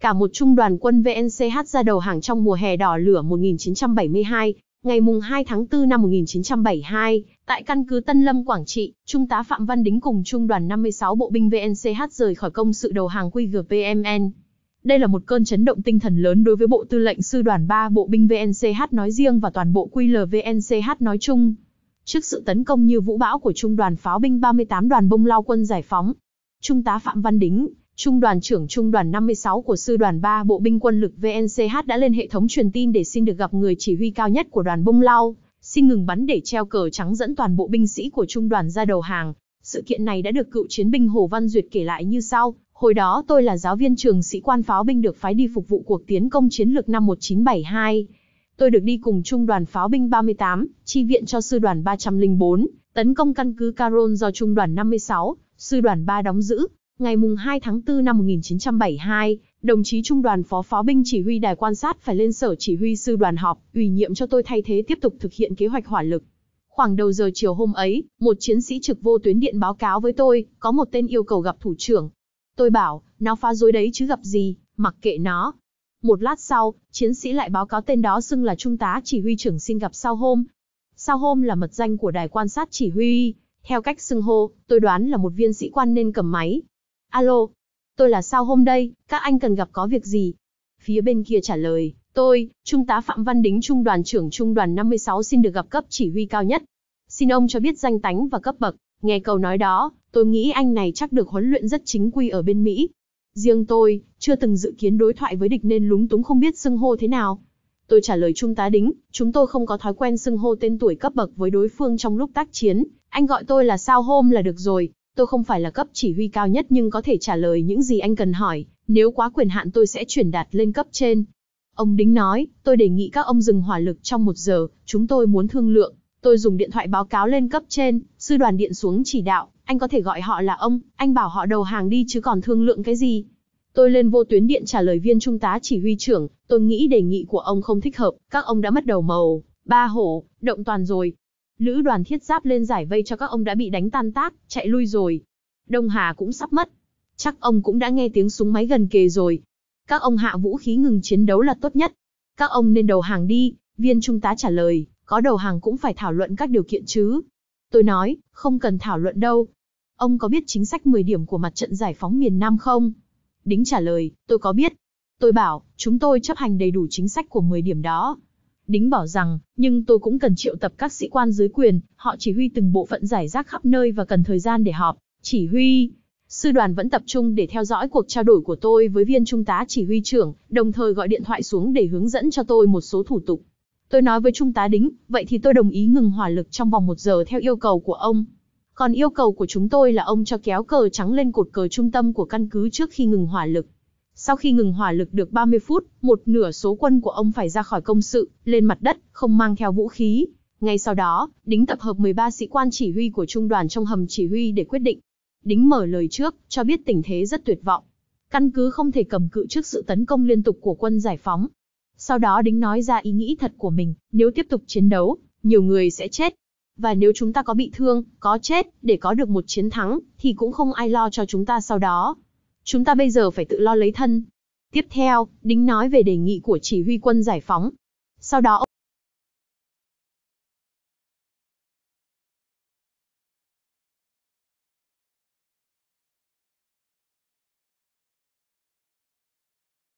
Cả một trung đoàn quân VNCH ra đầu hàng trong mùa hè đỏ lửa 1972, ngày mùng 2 tháng 4 năm 1972, tại căn cứ Tân Lâm Quảng Trị, Trung tá Phạm Văn Đính cùng trung đoàn 56 bộ binh VNCH rời khỏi công sự đầu hàng QGPMN. Đây là một cơn chấn động tinh thần lớn đối với Bộ Tư lệnh Sư đoàn 3 Bộ binh VNCH nói riêng và toàn bộ QLVNCH nói chung. Trước sự tấn công như vũ bão của Trung đoàn Pháo binh 38 đoàn bông lao quân giải phóng, Trung tá Phạm Văn Đính, Trung đoàn trưởng Trung đoàn 56 của Sư đoàn 3 Bộ binh quân lực VNCH đã lên hệ thống truyền tin để xin được gặp người chỉ huy cao nhất của đoàn bông lao, xin ngừng bắn để treo cờ trắng dẫn toàn bộ binh sĩ của Trung đoàn ra đầu hàng. Sự kiện này đã được cựu chiến binh Hồ Văn Duyệt kể lại như sau. Hồi đó tôi là giáo viên trường sĩ quan pháo binh được phái đi phục vụ cuộc tiến công chiến lược năm 1972. Tôi được đi cùng Trung đoàn pháo binh 38, chi viện cho Sư đoàn 304, tấn công căn cứ Caron do Trung đoàn 56, Sư đoàn 3 đóng giữ, Ngày 2 tháng 4 năm 1972, đồng chí Trung đoàn Phó Phó binh chỉ huy đài quan sát phải lên sở chỉ huy sư đoàn họp, ủy nhiệm cho tôi thay thế tiếp tục thực hiện kế hoạch hỏa lực. Khoảng đầu giờ chiều hôm ấy, một chiến sĩ trực vô tuyến điện báo cáo với tôi, có một tên yêu cầu gặp thủ trưởng. Tôi bảo, nó phá rối đấy chứ gặp gì, mặc kệ nó. Một lát sau, chiến sĩ lại báo cáo tên đó xưng là trung tá chỉ huy trưởng xin gặp sau hôm. Sau hôm là mật danh của đài quan sát chỉ huy, theo cách xưng hô, tôi đoán là một viên sĩ quan nên cầm máy, Alo, tôi là sao hôm đây, các anh cần gặp có việc gì? Phía bên kia trả lời, tôi, Trung tá Phạm Văn Đính Trung đoàn trưởng Trung đoàn 56 xin được gặp cấp chỉ huy cao nhất. Xin ông cho biết danh tánh và cấp bậc, nghe câu nói đó, tôi nghĩ anh này chắc được huấn luyện rất chính quy ở bên Mỹ. Riêng tôi, chưa từng dự kiến đối thoại với địch nên lúng túng không biết xưng hô thế nào. Tôi trả lời Trung tá Đính, chúng tôi không có thói quen xưng hô tên tuổi cấp bậc với đối phương trong lúc tác chiến, anh gọi tôi là sao hôm là được rồi. Tôi không phải là cấp chỉ huy cao nhất nhưng có thể trả lời những gì anh cần hỏi, nếu quá quyền hạn tôi sẽ chuyển đạt lên cấp trên. Ông Đính nói, tôi đề nghị các ông dừng hỏa lực trong một giờ, chúng tôi muốn thương lượng. Tôi dùng điện thoại báo cáo lên cấp trên, sư đoàn điện xuống chỉ đạo, anh có thể gọi họ là ông, anh bảo họ đầu hàng đi chứ còn thương lượng cái gì. Tôi lên vô tuyến điện trả lời viên trung tá chỉ huy trưởng, tôi nghĩ đề nghị của ông không thích hợp, các ông đã mất đầu màu, ba hổ, động toàn rồi, Lữ đoàn thiết giáp lên giải vây cho các ông đã bị đánh tan tác, chạy lui rồi. Đông Hà cũng sắp mất. Chắc ông cũng đã nghe tiếng súng máy gần kề rồi. Các ông hạ vũ khí ngừng chiến đấu là tốt nhất. Các ông nên đầu hàng đi, viên trung tá trả lời, có đầu hàng cũng phải thảo luận các điều kiện chứ. Tôi nói, không cần thảo luận đâu. Ông có biết chính sách 10 điểm của mặt trận giải phóng miền Nam không? Đính trả lời, tôi có biết. Tôi bảo, chúng tôi chấp hành đầy đủ chính sách của 10 điểm đó, Đính bảo rằng, nhưng tôi cũng cần triệu tập các sĩ quan dưới quyền, họ chỉ huy từng bộ phận giải rác khắp nơi và cần thời gian để họp. Chỉ huy, sư đoàn vẫn tập trung để theo dõi cuộc trao đổi của tôi với viên trung tá chỉ huy trưởng, đồng thời gọi điện thoại xuống để hướng dẫn cho tôi một số thủ tục. Tôi nói với trung tá đính, vậy thì tôi đồng ý ngừng hỏa lực trong vòng một giờ theo yêu cầu của ông. Còn yêu cầu của chúng tôi là ông cho kéo cờ trắng lên cột cờ trung tâm của căn cứ trước khi ngừng hỏa lực. Sau khi ngừng hỏa lực được 30 phút, một nửa số quân của ông phải ra khỏi công sự, lên mặt đất, không mang theo vũ khí. Ngay sau đó, Đính tập hợp 13 sĩ quan chỉ huy của trung đoàn trong hầm chỉ huy để quyết định. Đính mở lời trước, cho biết tình thế rất tuyệt vọng. Căn cứ không thể cầm cự trước sự tấn công liên tục của quân giải phóng. Sau đó Đính nói ra ý nghĩ thật của mình, nếu tiếp tục chiến đấu, nhiều người sẽ chết. Và nếu chúng ta có bị thương, có chết, để có được một chiến thắng, thì cũng không ai lo cho chúng ta sau đó chúng ta bây giờ phải tự lo lấy thân. Tiếp theo, đính nói về đề nghị của chỉ huy quân giải phóng. Sau đó